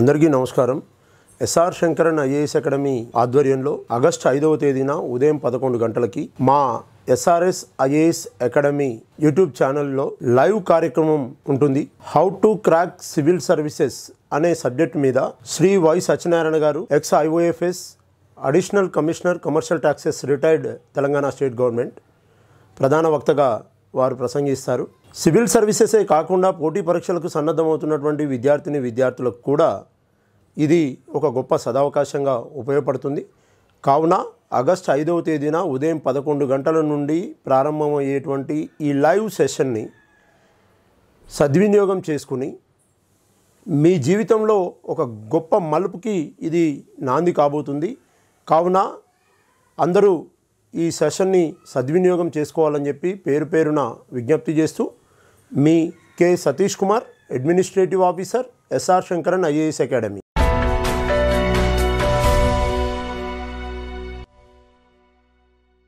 అందరికీ నమస్కారం SR Shankaran IAS academy ఆధ్వర్యంలో ఆగస్టు ఐదవ తేదీన ఉదయం పదకొండు గంటలకి మా ఎస్ఆర్ఎస్ ఐఏఎస్ అకాడమీ యూట్యూబ్ ఛానల్లో లైవ్ కార్యక్రమం ఉంటుంది how to crack civil services అనే సబ్జెక్ట్ మీద శ్రీ వై సత్యనారాయణ గారు ex IOFS additional commissioner commercial taxes retired Telangana state government ప్రధాన వక్తగా వారు ప్రసంగిస్తారు సివిల్ సర్వీసెసే కాకుండా పోటీ పరీక్షలకు సన్నద్ధమవుతున్నటువంటి విద్యార్థిని విద్యార్థులకు కూడా ఇది ఒక గొప్ప సదావకాశంగా ఉపయోగపడుతుంది కావున ఆగస్టు ఐదవ తేదీన ఉదయం పదకొండు గంటల నుండి ప్రారంభమయ్యేటువంటి ఈ లైవ్ సెషన్ని సద్వినియోగం చేసుకుని మీ జీవితంలో ఒక గొప్ప మలుపుకి ఇది నాంది కాబోతుంది కావున అందరూ ఈ సెషన్ని సద్వినియోగం చేసుకోవాలని చెప్పి పేరు పేరున విజ్ఞప్తి చేస్తూ మీ K Satish Kumar administrative officer SR Shankaran IAS academy